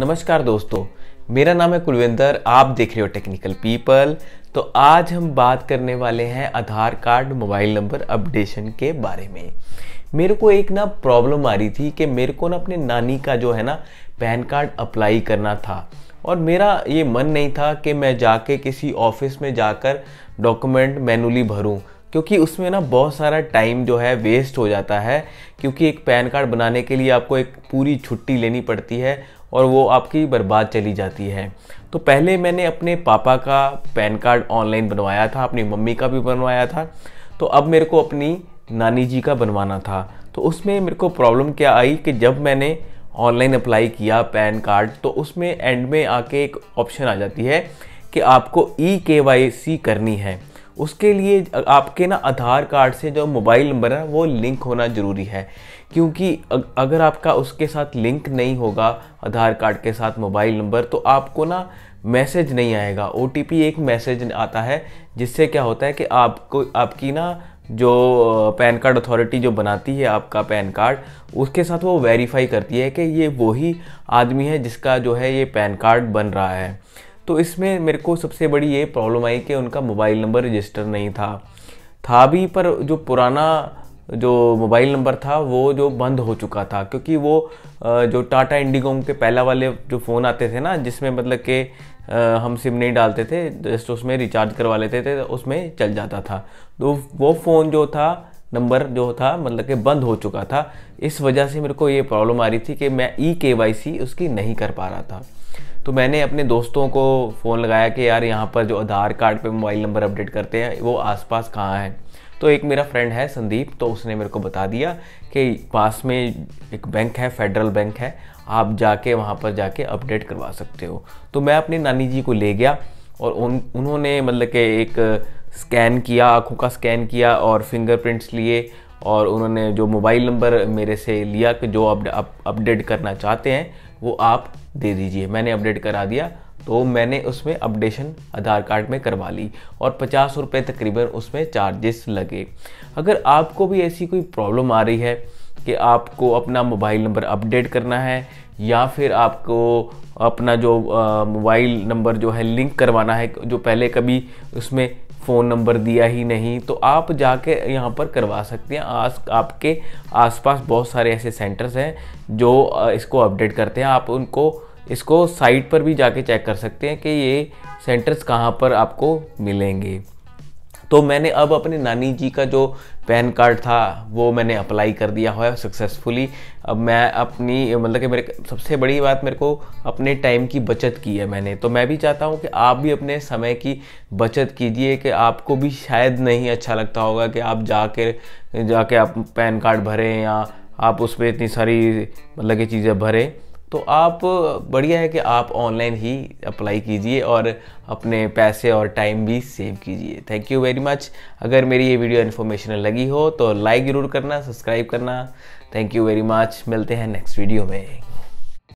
नमस्कार दोस्तों मेरा नाम है कुलविंदर आप देख रहे हो टेक्निकल पीपल तो आज हम बात करने वाले हैं Aadhaar card mobile number updation के बारे में मेरे को एक ना प्रॉब्लम आ रही थी कि मेरे को ना अपने नानी का जो है ना पैन कार्ड अप्लाई करना था और मेरा ये मन नहीं था कि मैं जाके किसी ऑफिस में जाकर डॉक्यूमेंट मैनुअली भरूं क्योंकि उसमें ना बहुत सारा टाइम जो है वेस्ट हो जाता है क्योंकि एक पैन कार्ड बनाने के लिए आपको एक पूरी छुट्टी लेनी पड़ती है और वो आपकी बर्बाद चली जाती है तो पहले मैंने अपने पापा का पैन कार्ड ऑनलाइन बनवाया था अपनी मम्मी का भी बनवाया था तो अब मेरे को अपनी नानी जी का बनवाना था तो उसमें मेरे को प्रॉब्लम क्या आई कि जब मैंने ऑनलाइन अप्लाई किया पैन कार्ड तो उसमें एंड में आके एक ऑप्शन आ जाती है कि आपको ई के वाई सी करनी है उसके लिए आपके ना आधार कार्ड से जो मोबाइल नंबर है वो लिंक होना ज़रूरी है क्योंकि अगर आपका उसके साथ लिंक नहीं होगा आधार कार्ड के साथ मोबाइल नंबर तो आपको ना मैसेज नहीं आएगा ओ एक मैसेज आता है जिससे क्या होता है कि आपको आपकी ना जो पैन कार्ड अथॉरिटी जो बनाती है आपका पैन कार्ड उसके साथ वो वेरीफाई करती है कि ये वही आदमी है जिसका जो है ये पैन कार्ड बन रहा है तो इसमें मेरे को सबसे बड़ी ये प्रॉब्लम आई कि उनका मोबाइल नंबर रजिस्टर नहीं था था भी पर जो पुराना जो मोबाइल नंबर था वो जो बंद हो चुका था क्योंकि वो जो टाटा इंडिगोम के पहला वाले जो फ़ोन आते थे ना जिसमें मतलब के हम सिम नहीं डालते थे जस्ट उसमें रिचार्ज करवा लेते थे तो उसमें चल जाता था तो वो फ़ोन जो था नंबर जो था मतलब के बंद हो चुका था इस वजह से मेरे को ये प्रॉब्लम आ रही थी कि मैं ई के वाई सी उसकी नहीं कर पा रहा था तो मैंने अपने दोस्तों को फ़ोन लगाया कि यार यहाँ पर जो आधार कार्ड पे मोबाइल नंबर अपडेट करते हैं वो आसपास कहाँ है तो एक मेरा फ्रेंड है संदीप तो उसने मेरे को बता दिया कि पास में एक बैंक है फेडरल बैंक है आप जाके वहाँ पर जाके अपडेट करवा सकते हो तो मैं अपनी नानी जी को ले गया और उन उन्होंने मतलब के एक स्कैन किया आँखों का स्कैन किया और फिंगरप्रिंट्स लिए और उन्होंने जो मोबाइल नंबर मेरे से लिया कि जो आप अपडेट करना चाहते हैं वो आप दे दीजिए मैंने अपडेट करा दिया तो मैंने उसमें अपडेशन आधार कार्ड में करवा ली और पचास रुपये तकरीबन उसमें चार्जेस लगे अगर आपको भी ऐसी कोई प्रॉब्लम आ रही है कि आपको अपना मोबाइल नंबर अपडेट करना है या फिर आपको अपना जो मोबाइल नंबर जो है लिंक करवाना है जो पहले कभी उसमें फ़ोन नंबर दिया ही नहीं तो आप जाके यहाँ पर करवा सकते हैं आस आपके आसपास बहुत सारे ऐसे सेंटर्स हैं जो इसको अपडेट करते हैं आप उनको इसको साइट पर भी जाके चेक कर सकते हैं कि ये सेंटर्स कहाँ पर आपको मिलेंगे तो मैंने अब अपने नानी जी का जो पैन कार्ड था वो मैंने अप्लाई कर दिया हुआ है सक्सेसफुली अब मैं अपनी मतलब कि मेरे सबसे बड़ी बात मेरे को अपने टाइम की बचत की है मैंने तो मैं भी चाहता हूँ कि आप भी अपने समय की बचत कीजिए कि आपको भी शायद नहीं अच्छा लगता होगा कि आप जाके जाके आप पैन कार्ड भरें या आप उस पर इतनी सारी मतलब कि चीज़ें भरें तो आप बढ़िया है कि आप ऑनलाइन ही अप्लाई कीजिए और अपने पैसे और टाइम भी सेव कीजिए थैंक यू वेरी मच अगर मेरी ये वीडियो इन्फॉर्मेशनल लगी हो तो लाइक ज़रूर करना सब्सक्राइब करना थैंक यू वेरी मच मिलते हैं नेक्स्ट वीडियो में